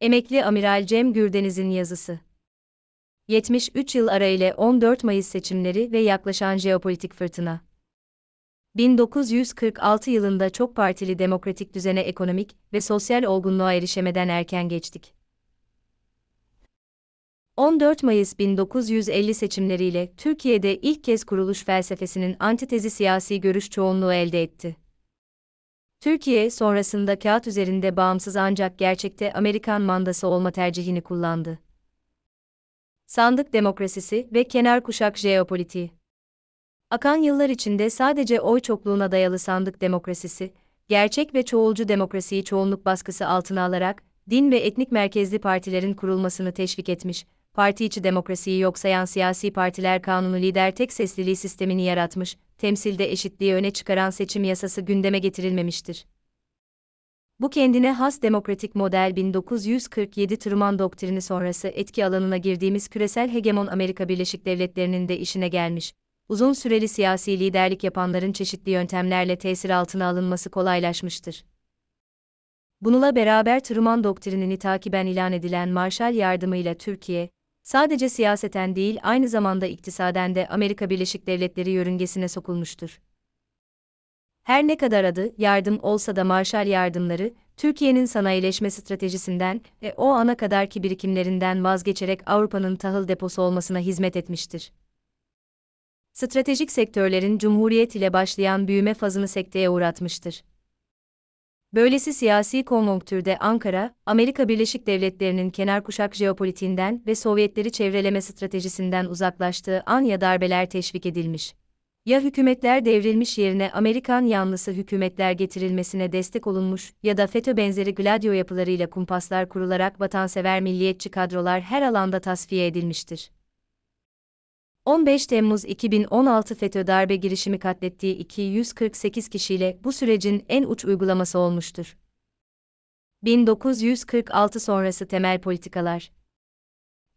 Emekli Amiral Cem Gürdeniz'in yazısı. 73 yıl arayla 14 Mayıs seçimleri ve yaklaşan jeopolitik fırtına. 1946 yılında çok partili demokratik düzene ekonomik ve sosyal olgunluğa erişemeden erken geçtik. 14 Mayıs 1950 seçimleriyle Türkiye'de ilk kez kuruluş felsefesinin antitezi siyasi görüş çoğunluğu elde etti. Türkiye sonrasında kağıt üzerinde bağımsız ancak gerçekte Amerikan mandası olma tercihini kullandı. Sandık demokrasisi ve kenar kuşak jeopolitiği. Akan yıllar içinde sadece oy çokluğuna dayalı sandık demokrasisi, gerçek ve çoğulcu demokrasiyi çoğunluk baskısı altına alarak din ve etnik merkezli partilerin kurulmasını teşvik etmiş, parti içi demokrasiyi yok sayan siyasi partiler kanunu lider tek sesliliği sistemini yaratmış, temsilde eşitliği öne çıkaran seçim yasası gündeme getirilmemiştir. Bu kendine has demokratik model 1947 Truman doktrini sonrası etki alanına girdiğimiz küresel hegemon Amerika Birleşik Devletleri'nin de işine gelmiş. Uzun süreli siyasi liderlik yapanların çeşitli yöntemlerle tesir altına alınması kolaylaşmıştır. Bununla beraber Truman doktrinini takiben ilan edilen Marshall yardımıyla Türkiye, sadece siyaseten değil aynı zamanda iktisaden de Amerika Birleşik Devletleri yörüngesine sokulmuştur. Her ne kadar adı yardım olsa da Marshall yardımları, Türkiye'nin sanayileşme stratejisinden ve o ana kadarki birikimlerinden vazgeçerek Avrupa'nın tahıl deposu olmasına hizmet etmiştir. Stratejik sektörlerin Cumhuriyet ile başlayan büyüme fazını sekteye uğratmıştır. Böylesi siyasi konjonktürde Ankara, Amerika Birleşik Devletleri'nin kenar kuşak jeopolitiğinden ve Sovyetleri çevreleme stratejisinden uzaklaştığı an ya darbeler teşvik edilmiş. Ya hükümetler devrilmiş yerine Amerikan yanlısı hükümetler getirilmesine destek olunmuş ya da FETÖ benzeri gladio yapılarıyla kumpaslar kurularak vatansever milliyetçi kadrolar her alanda tasfiye edilmiştir. 15 Temmuz 2016 FETÖ darbe girişimi katlettiği 248 kişiyle bu sürecin en uç uygulaması olmuştur. 1946 sonrası temel politikalar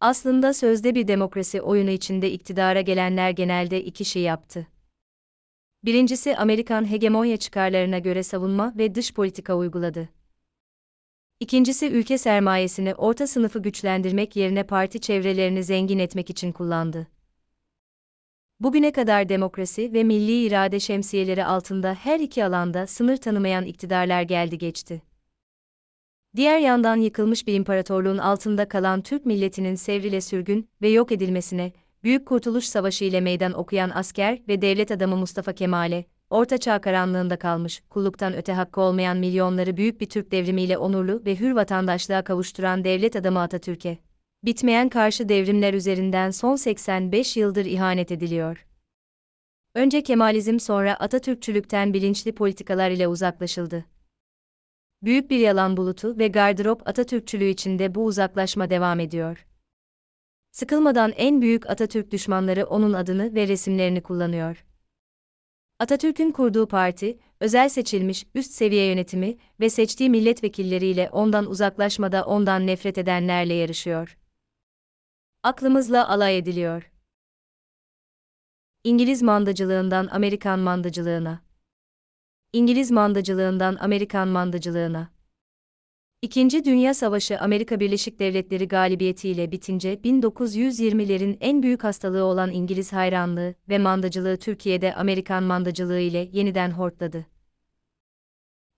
Aslında sözde bir demokrasi oyunu içinde iktidara gelenler genelde iki şey yaptı. Birincisi Amerikan hegemonya çıkarlarına göre savunma ve dış politika uyguladı. İkincisi ülke sermayesini orta sınıfı güçlendirmek yerine parti çevrelerini zengin etmek için kullandı. Bugüne kadar demokrasi ve milli irade şemsiyeleri altında her iki alanda sınır tanımayan iktidarlar geldi geçti. Diğer yandan yıkılmış bir imparatorluğun altında kalan Türk milletinin sevrile sürgün ve yok edilmesine, Büyük Kurtuluş Savaşı ile meydan okuyan asker ve devlet adamı Mustafa Kemal'e, Orta Çağ karanlığında kalmış, kulluktan öte hakkı olmayan milyonları büyük bir Türk devrimiyle onurlu ve hür vatandaşlığa kavuşturan devlet adamı Atatürk'e, bitmeyen karşı devrimler üzerinden son 85 yıldır ihanet ediliyor. Önce Kemalizm sonra Atatürkçülükten bilinçli politikalar ile uzaklaşıldı. Büyük bir yalan bulutu ve gardırop Atatürkçülüğü içinde bu uzaklaşma devam ediyor. Sıkılmadan en büyük Atatürk düşmanları onun adını ve resimlerini kullanıyor. Atatürk'ün kurduğu parti, özel seçilmiş üst seviye yönetimi ve seçtiği milletvekilleriyle ondan uzaklaşmada ondan nefret edenlerle yarışıyor aklımızla alay ediliyor. İngiliz mandacılığından Amerikan mandacılığına. İngiliz mandacılığından Amerikan mandacılığına. İkinci Dünya Savaşı Amerika Birleşik Devletleri galibiyetiyle bitince 1920'lerin en büyük hastalığı olan İngiliz hayranlığı ve mandacılığı Türkiye'de Amerikan mandacılığı ile yeniden hortladı.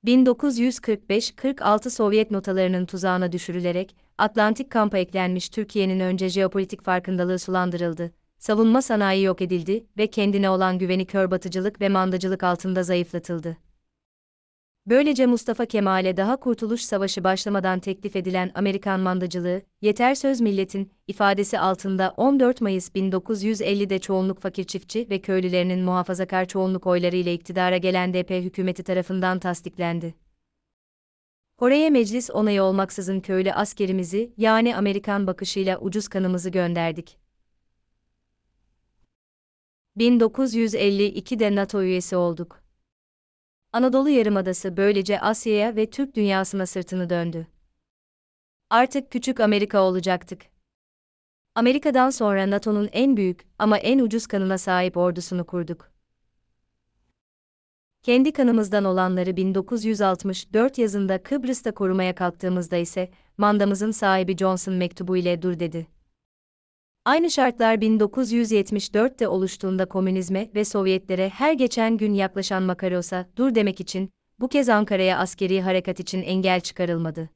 1945-46 Sovyet notalarının tuzağına düşürülerek Atlantik kampa eklenmiş Türkiye'nin önce jeopolitik farkındalığı sulandırıldı, savunma sanayi yok edildi ve kendine olan güveni körbatıcılık ve mandacılık altında zayıflatıldı. Böylece Mustafa Kemal'e daha Kurtuluş Savaşı başlamadan teklif edilen Amerikan mandacılığı, yeter söz milletin ifadesi altında 14 Mayıs 1950'de çoğunluk fakir çiftçi ve köylülerinin muhafazakar çoğunluk oyları ile iktidara gelen DP hükümeti tarafından tasdiklendi. Oraya meclis onayı olmaksızın köylü askerimizi yani Amerikan bakışıyla ucuz kanımızı gönderdik. 1952'de NATO üyesi olduk. Anadolu Yarımadası böylece Asya'ya ve Türk dünyasına sırtını döndü. Artık küçük Amerika olacaktık. Amerika'dan sonra NATO'nun en büyük ama en ucuz kanına sahip ordusunu kurduk. Kendi kanımızdan olanları 1964 yazında Kıbrıs'ta korumaya kalktığımızda ise, mandamızın sahibi Johnson mektubu ile dur dedi. Aynı şartlar 1974'te oluştuğunda komünizme ve Sovyetlere her geçen gün yaklaşan Makaros'a dur demek için, bu kez Ankara'ya askeri harekat için engel çıkarılmadı.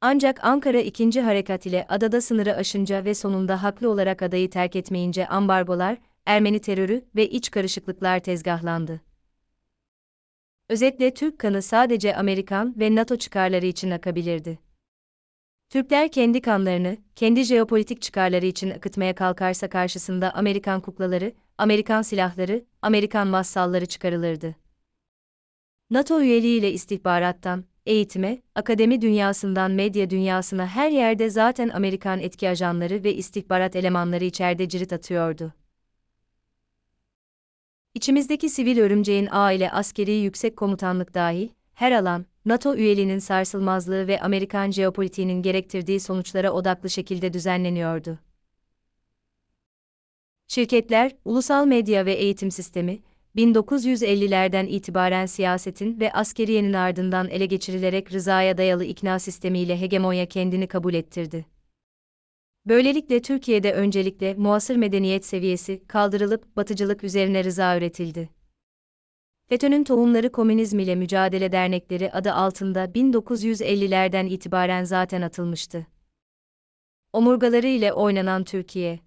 Ancak Ankara ikinci Harekat ile adada sınırı aşınca ve sonunda haklı olarak adayı terk etmeyince ambargolar, Ermeni terörü ve iç karışıklıklar tezgahlandı. Özetle Türk kanı sadece Amerikan ve NATO çıkarları için akabilirdi. Türkler kendi kanlarını, kendi jeopolitik çıkarları için akıtmaya kalkarsa karşısında Amerikan kuklaları, Amerikan silahları, Amerikan vassalları çıkarılırdı. NATO üyeliğiyle istihbarattan, eğitime, akademi dünyasından medya dünyasına her yerde zaten Amerikan etki ajanları ve istihbarat elemanları içeride cirit atıyordu. İçimizdeki sivil örümceğin aile askeri yüksek komutanlık dahil, her alan, NATO üyeliğinin sarsılmazlığı ve Amerikan jeopolitiğinin gerektirdiği sonuçlara odaklı şekilde düzenleniyordu. Şirketler, ulusal medya ve eğitim sistemi, 1950'lerden itibaren siyasetin ve askeriyenin ardından ele geçirilerek rızaya dayalı ikna sistemiyle hegemonya kendini kabul ettirdi. Böylelikle Türkiye'de öncelikle muasır medeniyet seviyesi kaldırılıp batıcılık üzerine rıza üretildi. FETÖ'nün Tohumları Komünizm ile Mücadele Dernekleri adı altında 1950'lerden itibaren zaten atılmıştı. Omurgaları ile oynanan Türkiye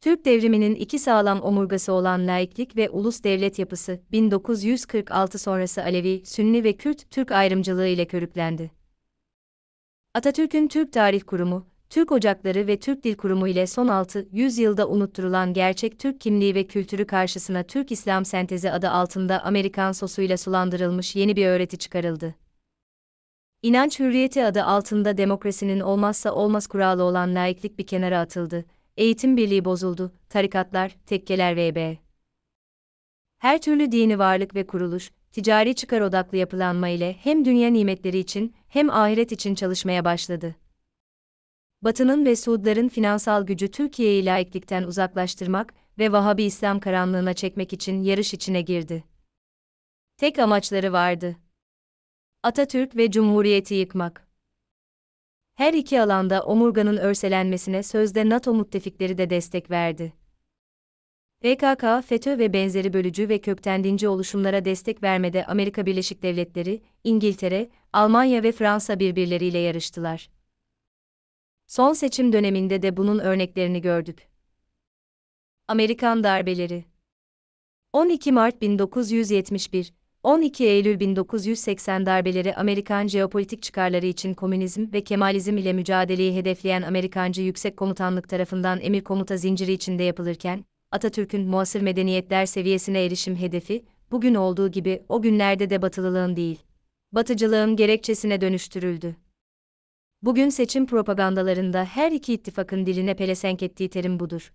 Türk devriminin iki sağlam omurgası olan laiklik ve ulus devlet yapısı 1946 sonrası Alevi, Sünni ve Kürt Türk ayrımcılığı ile körüklendi. Atatürk'ün Türk Tarih Kurumu Türk Ocakları ve Türk Dil Kurumu ile son 600 yüzyılda unutturulan gerçek Türk kimliği ve kültürü karşısına Türk İslam Sentezi adı altında Amerikan sosuyla sulandırılmış yeni bir öğreti çıkarıldı. İnanç hürriyeti adı altında demokrasinin olmazsa olmaz kuralı olan laiklik bir kenara atıldı, eğitim birliği bozuldu, tarikatlar, tekkeler vb. Her türlü dini varlık ve kuruluş, ticari çıkar odaklı yapılanma ile hem dünya nimetleri için hem ahiret için çalışmaya başladı. Batı'nın ve Suudların finansal gücü Türkiye'yi laiklikten uzaklaştırmak ve Vahabi İslam karanlığına çekmek için yarış içine girdi. Tek amaçları vardı. Atatürk ve Cumhuriyeti yıkmak. Her iki alanda omurganın örselenmesine sözde NATO müttefikleri de destek verdi. PKK, FETÖ ve benzeri bölücü ve kökten dinci oluşumlara destek vermede Amerika Birleşik Devletleri, İngiltere, Almanya ve Fransa birbirleriyle yarıştılar. Son seçim döneminde de bunun örneklerini gördük. Amerikan darbeleri 12 Mart 1971, 12 Eylül 1980 darbeleri Amerikan jeopolitik çıkarları için komünizm ve kemalizm ile mücadeleyi hedefleyen Amerikancı Yüksek Komutanlık tarafından emir komuta zinciri içinde yapılırken, Atatürk'ün muasır medeniyetler seviyesine erişim hedefi, bugün olduğu gibi o günlerde de batılılığın değil, batıcılığın gerekçesine dönüştürüldü. Bugün seçim propagandalarında her iki ittifakın diline pelesenk ettiği terim budur.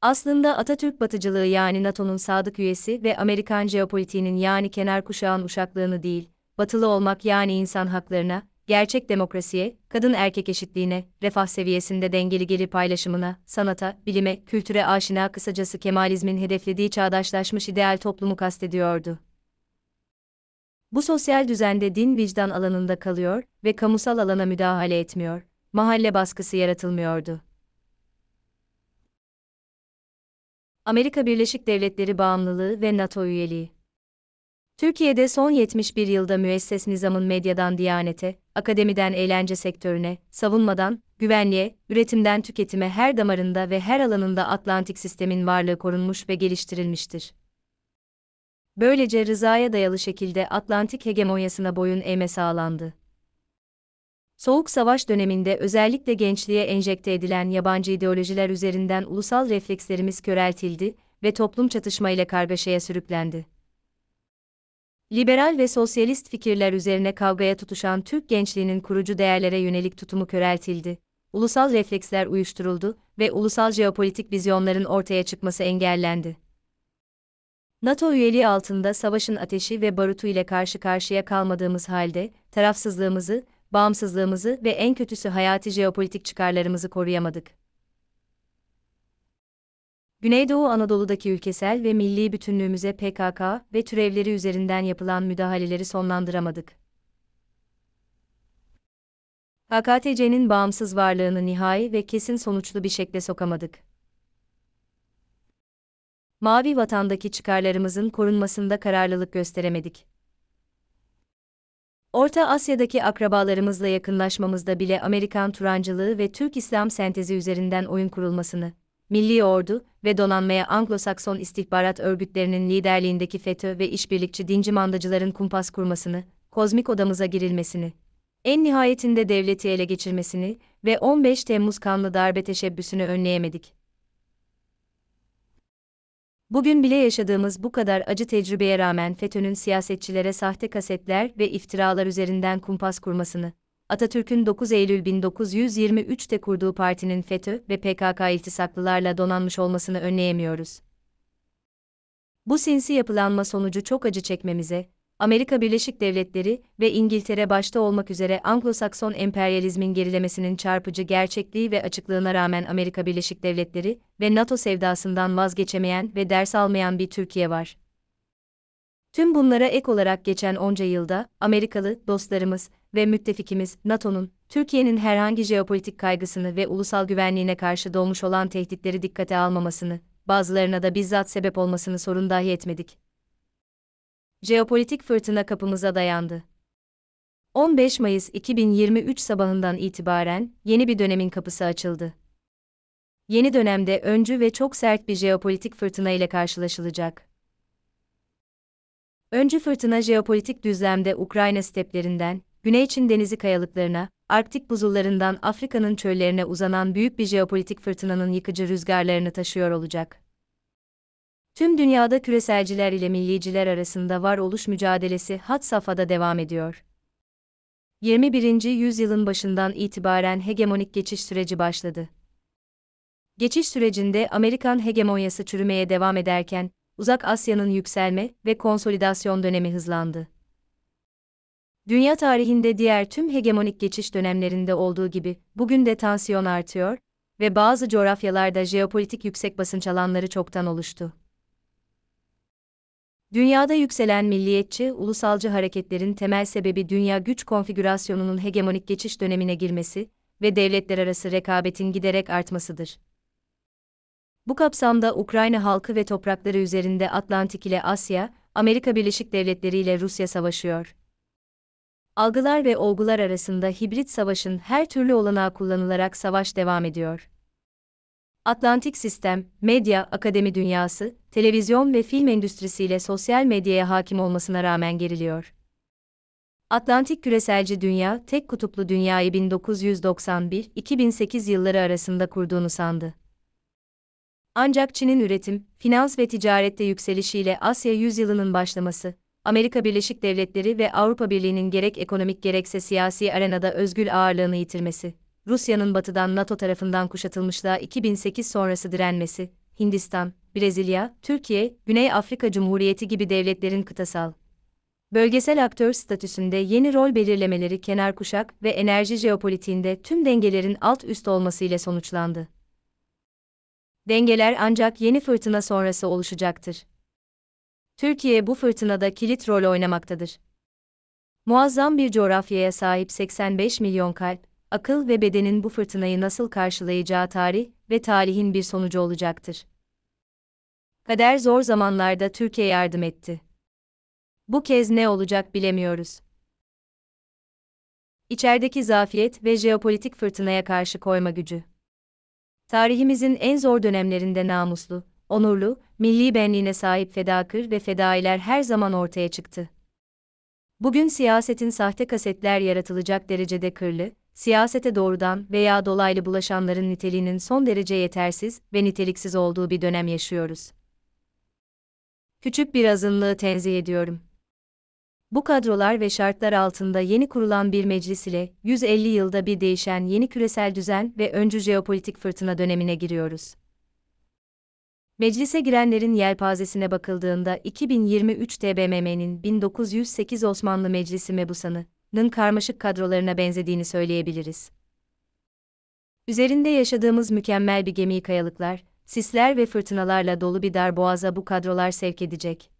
Aslında Atatürk batıcılığı yani NATO'nun sadık üyesi ve Amerikan jeopolitiğinin yani kenar kuşağın uşaklığını değil, batılı olmak yani insan haklarına, gerçek demokrasiye, kadın erkek eşitliğine, refah seviyesinde dengeli gelir paylaşımına, sanata, bilime, kültüre aşina kısacası Kemalizmin hedeflediği çağdaşlaşmış ideal toplumu kastediyordu. Bu sosyal düzende din vicdan alanında kalıyor ve kamusal alana müdahale etmiyor, mahalle baskısı yaratılmıyordu. Amerika Birleşik Devletleri bağımlılığı ve NATO üyeliği Türkiye'de son 71 yılda müesses nizamın medyadan diyanete, akademiden eğlence sektörüne, savunmadan, güvenliğe, üretimden tüketime her damarında ve her alanında Atlantik sistemin varlığı korunmuş ve geliştirilmiştir. Böylece rızaya dayalı şekilde Atlantik hegemonyasına boyun eğme sağlandı. Soğuk savaş döneminde özellikle gençliğe enjekte edilen yabancı ideolojiler üzerinden ulusal reflekslerimiz köreltildi ve toplum çatışma ile kargaşaya sürüklendi. Liberal ve sosyalist fikirler üzerine kavgaya tutuşan Türk gençliğinin kurucu değerlere yönelik tutumu köreltildi. Ulusal refleksler uyuşturuldu ve ulusal jeopolitik vizyonların ortaya çıkması engellendi. NATO üyeliği altında savaşın ateşi ve barutu ile karşı karşıya kalmadığımız halde, tarafsızlığımızı, bağımsızlığımızı ve en kötüsü hayati jeopolitik çıkarlarımızı koruyamadık. Güneydoğu Anadolu'daki ülkesel ve milli bütünlüğümüze PKK ve türevleri üzerinden yapılan müdahaleleri sonlandıramadık. AKTC'nin bağımsız varlığını nihai ve kesin sonuçlu bir şekle sokamadık. Mavi vatandaki çıkarlarımızın korunmasında kararlılık gösteremedik. Orta Asya'daki akrabalarımızla yakınlaşmamızda bile Amerikan Turancılığı ve Türk İslam sentezi üzerinden oyun kurulmasını, Milli Ordu ve donanmaya Anglo-Sakson istihbarat örgütlerinin liderliğindeki FETÖ ve işbirlikçi dinci mandacıların kumpas kurmasını, kozmik odamıza girilmesini, en nihayetinde devleti ele geçirmesini ve 15 Temmuz kanlı darbe teşebbüsünü önleyemedik. Bugün bile yaşadığımız bu kadar acı tecrübeye rağmen FETÖ'nün siyasetçilere sahte kasetler ve iftiralar üzerinden kumpas kurmasını, Atatürk'ün 9 Eylül 1923'te kurduğu partinin FETÖ ve PKK iltisaklılarla donanmış olmasını önleyemiyoruz. Bu sinsi yapılanma sonucu çok acı çekmemize, Amerika Birleşik Devletleri ve İngiltere başta olmak üzere Anglo-Sakson emperyalizmin gerilemesinin çarpıcı gerçekliği ve açıklığına rağmen Amerika Birleşik Devletleri ve NATO sevdasından vazgeçemeyen ve ders almayan bir Türkiye var. Tüm bunlara ek olarak geçen onca yılda Amerikalı dostlarımız ve müttefikimiz NATO'nun Türkiye'nin herhangi jeopolitik kaygısını ve ulusal güvenliğine karşı doğmuş olan tehditleri dikkate almamasını, bazılarına da bizzat sebep olmasını sorun dahi etmedik. Jeopolitik fırtına kapımıza dayandı. 15 Mayıs 2023 sabahından itibaren yeni bir dönemin kapısı açıldı. Yeni dönemde öncü ve çok sert bir jeopolitik fırtına ile karşılaşılacak. Öncü fırtına jeopolitik düzlemde Ukrayna steplerinden, Güney Çin denizi kayalıklarına, Arktik buzullarından Afrika'nın çöllerine uzanan büyük bir jeopolitik fırtınanın yıkıcı rüzgarlarını taşıyor olacak. Tüm dünyada küreselciler ile milliciler arasında varoluş mücadelesi hat safhada devam ediyor. 21. yüzyılın başından itibaren hegemonik geçiş süreci başladı. Geçiş sürecinde Amerikan hegemonyası çürümeye devam ederken, Uzak Asya'nın yükselme ve konsolidasyon dönemi hızlandı. Dünya tarihinde diğer tüm hegemonik geçiş dönemlerinde olduğu gibi, bugün de tansiyon artıyor ve bazı coğrafyalarda jeopolitik yüksek basınç alanları çoktan oluştu. Dünyada yükselen milliyetçi, ulusalcı hareketlerin temel sebebi dünya güç konfigürasyonunun hegemonik geçiş dönemine girmesi ve devletler arası rekabetin giderek artmasıdır. Bu kapsamda Ukrayna halkı ve toprakları üzerinde Atlantik ile Asya, Amerika Birleşik Devletleri ile Rusya savaşıyor. Algılar ve olgular arasında hibrit savaşın her türlü olanağı kullanılarak savaş devam ediyor. Atlantik sistem, medya, akademi dünyası, televizyon ve film endüstrisiyle sosyal medyaya hakim olmasına rağmen geriliyor. Atlantik küreselci dünya, tek kutuplu dünyayı 1991-2008 yılları arasında kurduğunu sandı. Ancak Çin'in üretim, finans ve ticarette yükselişiyle Asya yüzyılının başlaması, Amerika Birleşik Devletleri ve Avrupa Birliği'nin gerek ekonomik gerekse siyasi arenada özgül ağırlığını yitirmesi, Rusya'nın batıdan NATO tarafından kuşatılmışlığa 2008 sonrası direnmesi, Hindistan, Brezilya, Türkiye, Güney Afrika Cumhuriyeti gibi devletlerin kıtasal, bölgesel aktör statüsünde yeni rol belirlemeleri kenar kuşak ve enerji jeopolitiğinde tüm dengelerin alt üst olması ile sonuçlandı. Dengeler ancak yeni fırtına sonrası oluşacaktır. Türkiye bu fırtınada kilit rol oynamaktadır. Muazzam bir coğrafyaya sahip 85 milyon kalp, akıl ve bedenin bu fırtınayı nasıl karşılayacağı tarih ve tarihin bir sonucu olacaktır. Kader zor zamanlarda Türkiye yardım etti. Bu kez ne olacak bilemiyoruz. İçerideki zafiyet ve jeopolitik fırtınaya karşı koyma gücü. Tarihimizin en zor dönemlerinde namuslu, onurlu, milli benliğine sahip fedakır ve fedailer her zaman ortaya çıktı. Bugün siyasetin sahte kasetler yaratılacak derecede kırlı, siyasete doğrudan veya dolaylı bulaşanların niteliğinin son derece yetersiz ve niteliksiz olduğu bir dönem yaşıyoruz. Küçük bir azınlığı tenzih ediyorum. Bu kadrolar ve şartlar altında yeni kurulan bir meclis ile 150 yılda bir değişen yeni küresel düzen ve öncü jeopolitik fırtına dönemine giriyoruz. Meclise girenlerin yelpazesine bakıldığında 2023 TBMM'nin 1908 Osmanlı Meclisi mebusanı, nın karmaşık kadrolarına benzediğini söyleyebiliriz. Üzerinde yaşadığımız mükemmel bir gemiyi kayalıklar, sisler ve fırtınalarla dolu bir dar boğaza bu kadrolar sevk edecek.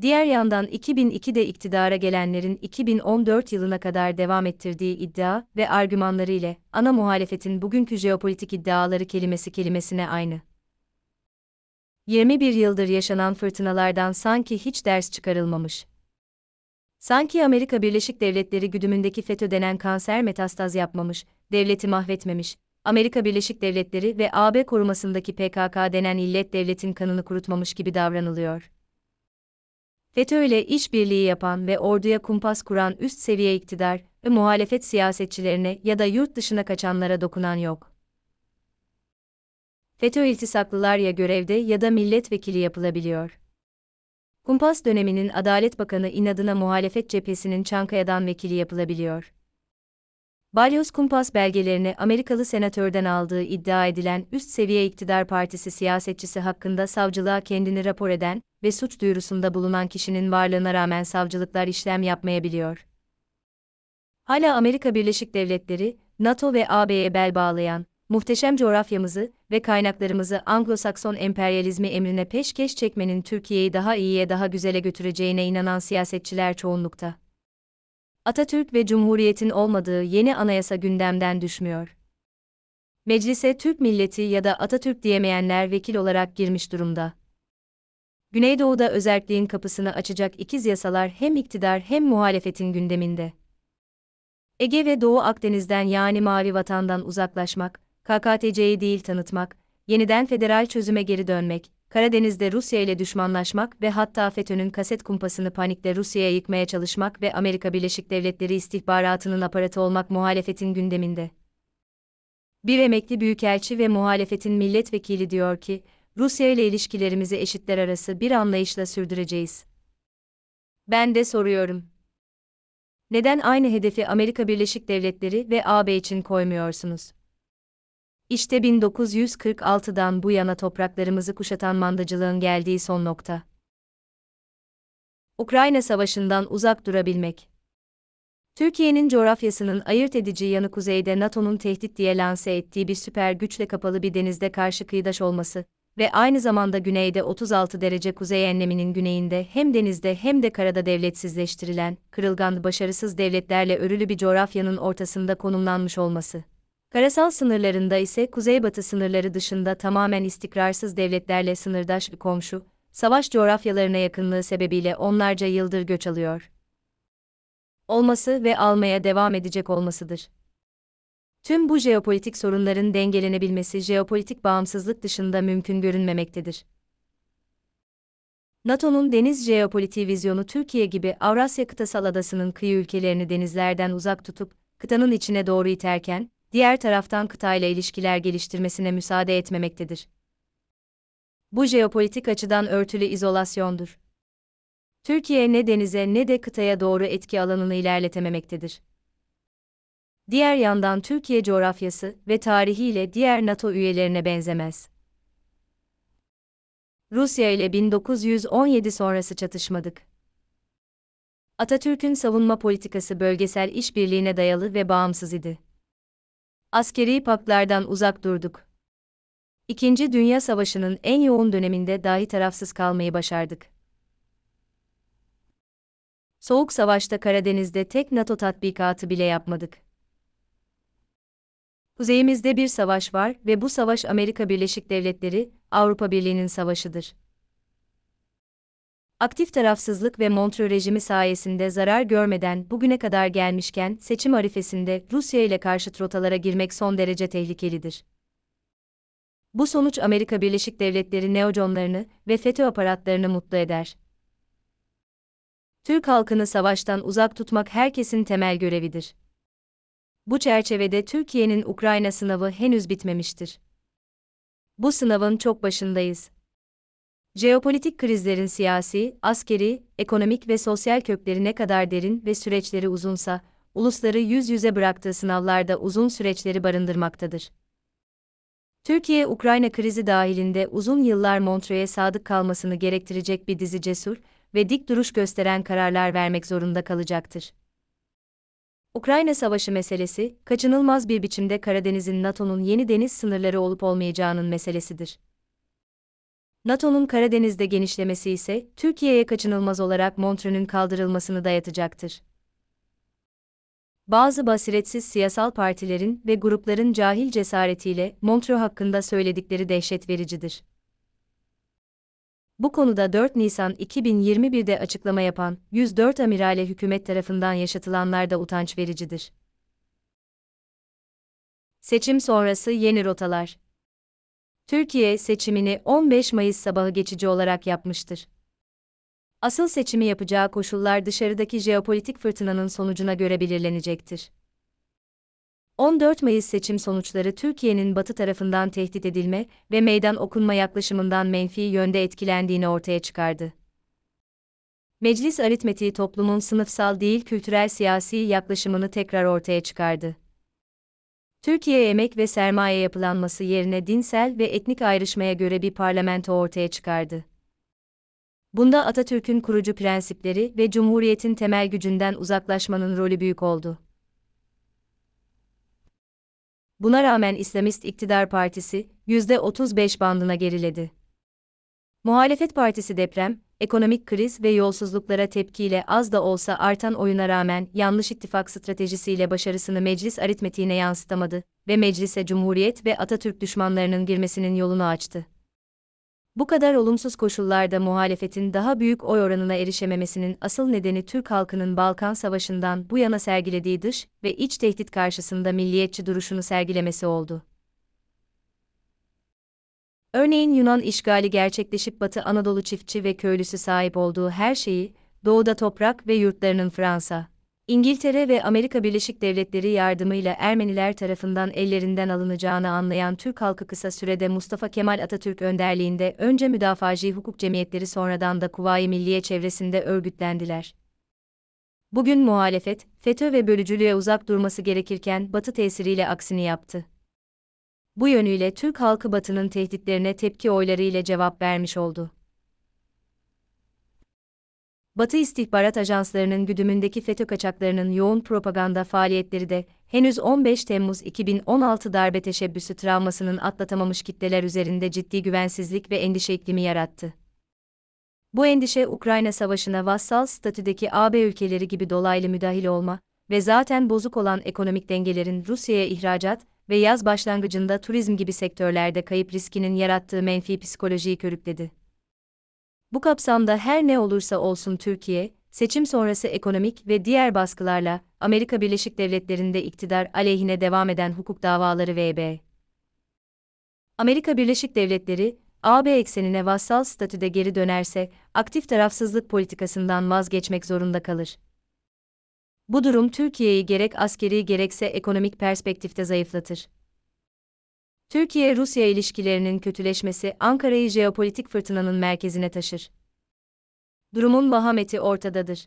Diğer yandan 2002'de iktidara gelenlerin 2014 yılına kadar devam ettirdiği iddia ve argümanları ile ana muhalefetin bugünkü jeopolitik iddiaları kelimesi kelimesine aynı. 21 yıldır yaşanan fırtınalardan sanki hiç ders çıkarılmamış. Sanki Amerika Birleşik Devletleri güdümündeki FETÖ denen kanser metastaz yapmamış, devleti mahvetmemiş, Amerika Birleşik Devletleri ve AB korumasındaki PKK denen illet devletin kanını kurutmamış gibi davranılıyor. FETÖ ile işbirliği yapan ve orduya kumpas kuran üst seviye iktidar ve muhalefet siyasetçilerine ya da yurt dışına kaçanlara dokunan yok. FETÖ iltisaklılar ya görevde ya da milletvekili yapılabiliyor. Kumpas döneminin Adalet Bakanı inadına muhalefet cephesinin Çankaya'dan vekili yapılabiliyor. Balyoz Kumpas belgelerini Amerikalı senatörden aldığı iddia edilen üst seviye iktidar partisi siyasetçisi hakkında savcılığa kendini rapor eden ve suç duyurusunda bulunan kişinin varlığına rağmen savcılıklar işlem yapmayabiliyor. Hala Amerika Birleşik Devletleri, NATO ve AB'ye bel bağlayan, muhteşem coğrafyamızı ve kaynaklarımızı Anglo-Sakson emperyalizmi emrine peşkeş çekmenin Türkiye'yi daha iyiye daha güzele götüreceğine inanan siyasetçiler çoğunlukta. Atatürk ve Cumhuriyet'in olmadığı yeni anayasa gündemden düşmüyor. Meclise Türk milleti ya da Atatürk diyemeyenler vekil olarak girmiş durumda. Güneydoğu'da özerkliğin kapısını açacak ikiz yasalar hem iktidar hem muhalefetin gündeminde. Ege ve Doğu Akdeniz'den yani mavi vatandan uzaklaşmak, KKTC'yi değil tanıtmak, yeniden federal çözüme geri dönmek, Karadeniz'de Rusya ile düşmanlaşmak ve hatta FETÖ'nün kaset kumpasını panikle Rusya'ya yıkmaya çalışmak ve Amerika Birleşik Devletleri istihbaratının aparatı olmak muhalefetin gündeminde. Bir emekli büyükelçi ve muhalefetin milletvekili diyor ki, Rusya ile ilişkilerimizi eşitler arası bir anlayışla sürdüreceğiz. Ben de soruyorum. Neden aynı hedefi Amerika Birleşik Devletleri ve AB için koymuyorsunuz? İşte 1946'dan bu yana topraklarımızı kuşatan mandacılığın geldiği son nokta. Ukrayna Savaşı'ndan uzak durabilmek. Türkiye'nin coğrafyasının ayırt edici yanı kuzeyde NATO'nun tehdit diye lanse ettiği bir süper güçle kapalı bir denizde karşı kıyıdaş olması ve aynı zamanda güneyde 36 derece kuzey enleminin güneyinde hem denizde hem de karada devletsizleştirilen, kırılgan başarısız devletlerle örülü bir coğrafyanın ortasında konumlanmış olması. Karasal sınırlarında ise kuzeybatı sınırları dışında tamamen istikrarsız devletlerle sınırdaş bir komşu, savaş coğrafyalarına yakınlığı sebebiyle onlarca yıldır göç alıyor. Olması ve almaya devam edecek olmasıdır. Tüm bu jeopolitik sorunların dengelenebilmesi jeopolitik bağımsızlık dışında mümkün görünmemektedir. NATO'nun deniz jeopolitiği vizyonu Türkiye gibi Avrasya kıtasal adasının kıyı ülkelerini denizlerden uzak tutup kıtanın içine doğru iterken diğer taraftan kıta ile ilişkiler geliştirmesine müsaade etmemektedir. Bu jeopolitik açıdan örtülü izolasyondur. Türkiye ne denize ne de kıtaya doğru etki alanını ilerletememektedir. Diğer yandan Türkiye coğrafyası ve tarihiyle diğer NATO üyelerine benzemez. Rusya ile 1917 sonrası çatışmadık. Atatürk'ün savunma politikası bölgesel işbirliğine dayalı ve bağımsız idi askeri paklardan uzak durduk. İkinci Dünya Savaşı'nın en yoğun döneminde dahi tarafsız kalmayı başardık. Soğuk Savaş'ta Karadeniz'de tek NATO tatbikatı bile yapmadık. Kuzeyimizde bir savaş var ve bu savaş Amerika Birleşik Devletleri, Avrupa Birliği'nin savaşıdır aktif tarafsızlık ve Montreux rejimi sayesinde zarar görmeden bugüne kadar gelmişken seçim arifesinde Rusya ile karşıt rotalara girmek son derece tehlikelidir. Bu sonuç Amerika Birleşik Devletleri neoconlarını ve FETÖ aparatlarını mutlu eder. Türk halkını savaştan uzak tutmak herkesin temel görevidir. Bu çerçevede Türkiye'nin Ukrayna sınavı henüz bitmemiştir. Bu sınavın çok başındayız. Jeopolitik krizlerin siyasi, askeri, ekonomik ve sosyal kökleri ne kadar derin ve süreçleri uzunsa, ulusları yüz yüze bıraktığı sınavlarda uzun süreçleri barındırmaktadır. Türkiye-Ukrayna krizi dahilinde uzun yıllar Montreux'e sadık kalmasını gerektirecek bir dizi cesur ve dik duruş gösteren kararlar vermek zorunda kalacaktır. Ukrayna Savaşı meselesi, kaçınılmaz bir biçimde Karadeniz'in NATO'nun yeni deniz sınırları olup olmayacağının meselesidir. NATO'nun Karadeniz'de genişlemesi ise Türkiye'ye kaçınılmaz olarak Montreux'ün kaldırılmasını dayatacaktır. Bazı basiretsiz siyasal partilerin ve grupların cahil cesaretiyle Montreux hakkında söyledikleri dehşet vericidir. Bu konuda 4 Nisan 2021'de açıklama yapan 104 amirale hükümet tarafından yaşatılanlar da utanç vericidir. Seçim sonrası yeni rotalar Türkiye seçimini 15 Mayıs sabahı geçici olarak yapmıştır. Asıl seçimi yapacağı koşullar dışarıdaki jeopolitik fırtınanın sonucuna göre belirlenecektir. 14 Mayıs seçim sonuçları Türkiye'nin batı tarafından tehdit edilme ve meydan okunma yaklaşımından menfi yönde etkilendiğini ortaya çıkardı. Meclis aritmetiği toplumun sınıfsal değil kültürel siyasi yaklaşımını tekrar ortaya çıkardı. Türkiye emek ve sermaye yapılanması yerine dinsel ve etnik ayrışmaya göre bir parlamento ortaya çıkardı. Bunda Atatürk'ün kurucu prensipleri ve cumhuriyetin temel gücünden uzaklaşmanın rolü büyük oldu. Buna rağmen İslamist İktidar Partisi %35 bandına geriledi. Muhalefet Partisi deprem, ekonomik kriz ve yolsuzluklara tepkiyle az da olsa artan oyuna rağmen yanlış ittifak stratejisiyle başarısını meclis aritmetiğine yansıtamadı ve meclise Cumhuriyet ve Atatürk düşmanlarının girmesinin yolunu açtı. Bu kadar olumsuz koşullarda muhalefetin daha büyük oy oranına erişememesinin asıl nedeni Türk halkının Balkan Savaşı'ndan bu yana sergilediği dış ve iç tehdit karşısında milliyetçi duruşunu sergilemesi oldu. Örneğin Yunan işgali gerçekleşip Batı Anadolu çiftçi ve köylüsü sahip olduğu her şeyi, doğuda toprak ve yurtlarının Fransa, İngiltere ve Amerika Birleşik Devletleri yardımıyla Ermeniler tarafından ellerinden alınacağını anlayan Türk halkı kısa sürede Mustafa Kemal Atatürk önderliğinde önce müdafaci hukuk cemiyetleri sonradan da Kuvayi Milliye çevresinde örgütlendiler. Bugün muhalefet, FETÖ ve bölücülüğe uzak durması gerekirken Batı tesiriyle aksini yaptı bu yönüyle Türk halkı Batı'nın tehditlerine tepki oyları ile cevap vermiş oldu. Batı istihbarat ajanslarının güdümündeki FETÖ kaçaklarının yoğun propaganda faaliyetleri de henüz 15 Temmuz 2016 darbe teşebbüsü travmasının atlatamamış kitleler üzerinde ciddi güvensizlik ve endişe iklimi yarattı. Bu endişe Ukrayna Savaşı'na vassal statüdeki AB ülkeleri gibi dolaylı müdahil olma ve zaten bozuk olan ekonomik dengelerin Rusya'ya ihracat ve yaz başlangıcında turizm gibi sektörlerde kayıp riskinin yarattığı menfi psikolojiyi körükledi. Bu kapsamda her ne olursa olsun Türkiye, seçim sonrası ekonomik ve diğer baskılarla Amerika Birleşik Devletleri'nde iktidar aleyhine devam eden hukuk davaları vb. Amerika Birleşik Devletleri, AB eksenine vassal statüde geri dönerse, aktif tarafsızlık politikasından vazgeçmek zorunda kalır. Bu durum Türkiye'yi gerek askeri gerekse ekonomik perspektifte zayıflatır. Türkiye-Rusya ilişkilerinin kötüleşmesi Ankara'yı jeopolitik fırtınanın merkezine taşır. Durumun vahameti ortadadır.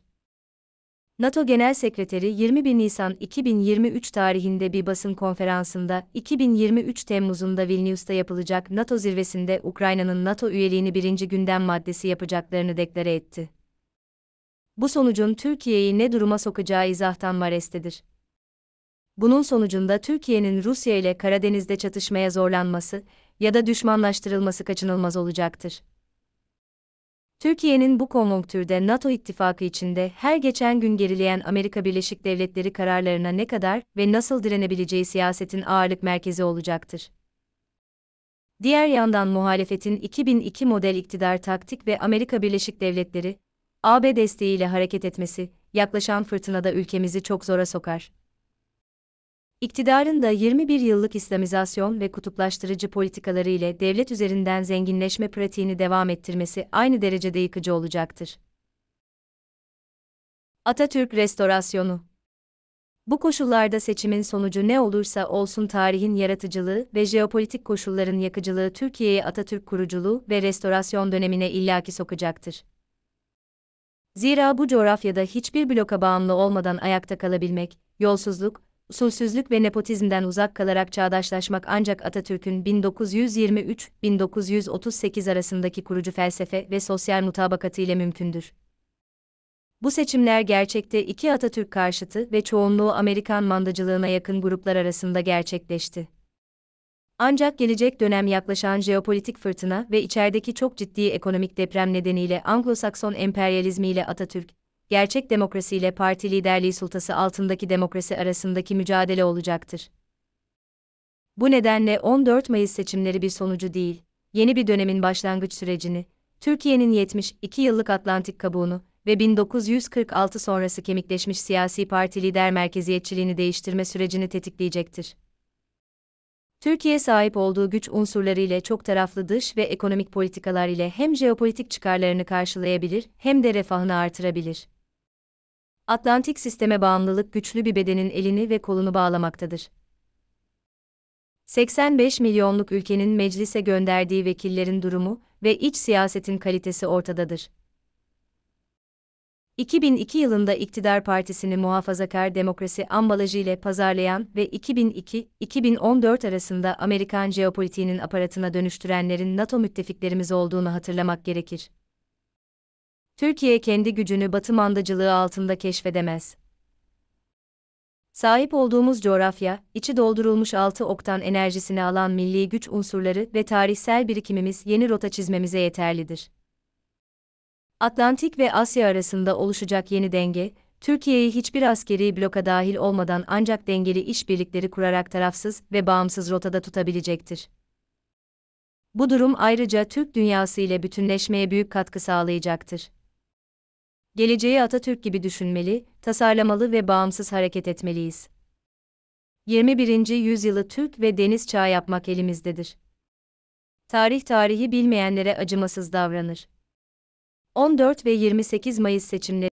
NATO Genel Sekreteri 21 Nisan 2023 tarihinde bir basın konferansında 2023 Temmuz'unda Vilnius'ta yapılacak NATO zirvesinde Ukrayna'nın NATO üyeliğini birinci gündem maddesi yapacaklarını deklare etti bu sonucun Türkiye'yi ne duruma sokacağı izahtan marestedir. Bunun sonucunda Türkiye'nin Rusya ile Karadeniz'de çatışmaya zorlanması ya da düşmanlaştırılması kaçınılmaz olacaktır. Türkiye'nin bu konjonktürde NATO ittifakı içinde her geçen gün gerileyen Amerika Birleşik Devletleri kararlarına ne kadar ve nasıl direnebileceği siyasetin ağırlık merkezi olacaktır. Diğer yandan muhalefetin 2002 model iktidar taktik ve Amerika Birleşik Devletleri AB desteğiyle hareket etmesi, yaklaşan fırtınada ülkemizi çok zora sokar. İktidarın da 21 yıllık İslamizasyon ve kutuplaştırıcı politikaları ile devlet üzerinden zenginleşme pratiğini devam ettirmesi aynı derecede yıkıcı olacaktır. Atatürk Restorasyonu Bu koşullarda seçimin sonucu ne olursa olsun tarihin yaratıcılığı ve jeopolitik koşulların yakıcılığı Türkiye'yi Atatürk kuruculuğu ve restorasyon dönemine illaki sokacaktır. Zira bu coğrafyada hiçbir bloka bağımlı olmadan ayakta kalabilmek, yolsuzluk, usulsüzlük ve nepotizmden uzak kalarak çağdaşlaşmak ancak Atatürk'ün 1923-1938 arasındaki kurucu felsefe ve sosyal mutabakatı ile mümkündür. Bu seçimler gerçekte iki Atatürk karşıtı ve çoğunluğu Amerikan mandacılığına yakın gruplar arasında gerçekleşti. Ancak gelecek dönem yaklaşan jeopolitik fırtına ve içerideki çok ciddi ekonomik deprem nedeniyle Anglo-Sakson emperyalizmiyle Atatürk, gerçek demokrasiyle parti liderliği sultası altındaki demokrasi arasındaki mücadele olacaktır. Bu nedenle 14 Mayıs seçimleri bir sonucu değil, yeni bir dönemin başlangıç sürecini, Türkiye'nin 72 yıllık Atlantik kabuğunu ve 1946 sonrası kemikleşmiş siyasi parti lider merkeziyetçiliğini değiştirme sürecini tetikleyecektir. Türkiye sahip olduğu güç unsurlarıyla çok taraflı dış ve ekonomik politikalar ile hem jeopolitik çıkarlarını karşılayabilir hem de refahını artırabilir. Atlantik sisteme bağımlılık güçlü bir bedenin elini ve kolunu bağlamaktadır. 85 milyonluk ülkenin meclise gönderdiği vekillerin durumu ve iç siyasetin kalitesi ortadadır. 2002 yılında iktidar partisini muhafazakar demokrasi ambalajı ile pazarlayan ve 2002-2014 arasında Amerikan jeopolitiğinin aparatına dönüştürenlerin NATO müttefiklerimiz olduğunu hatırlamak gerekir. Türkiye kendi gücünü batı mandacılığı altında keşfedemez. Sahip olduğumuz coğrafya, içi doldurulmuş altı oktan enerjisini alan milli güç unsurları ve tarihsel birikimimiz yeni rota çizmemize yeterlidir. Atlantik ve Asya arasında oluşacak yeni denge, Türkiye'yi hiçbir askeri bloka dahil olmadan ancak dengeli işbirlikleri kurarak tarafsız ve bağımsız rotada tutabilecektir. Bu durum ayrıca Türk dünyası ile bütünleşmeye büyük katkı sağlayacaktır. Geleceği Atatürk gibi düşünmeli, tasarlamalı ve bağımsız hareket etmeliyiz. 21. yüzyılı Türk ve deniz çağı yapmak elimizdedir. Tarih tarihi bilmeyenlere acımasız davranır. 14 ve 28 Mayıs seçimleri